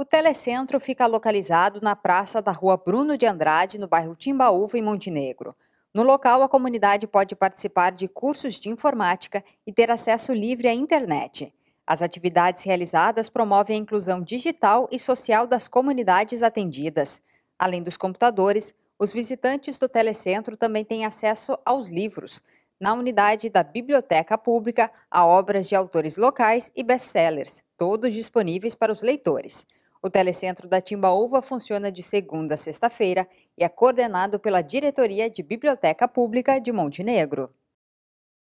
O telecentro fica localizado na praça da rua Bruno de Andrade, no bairro Timbaúva, em Montenegro. No local, a comunidade pode participar de cursos de informática e ter acesso livre à internet. As atividades realizadas promovem a inclusão digital e social das comunidades atendidas. Além dos computadores, os visitantes do telecentro também têm acesso aos livros. Na unidade da Biblioteca Pública, há obras de autores locais e best-sellers, todos disponíveis para os leitores. O telecentro da Timbaúva funciona de segunda a sexta-feira e é coordenado pela Diretoria de Biblioteca Pública de Montenegro.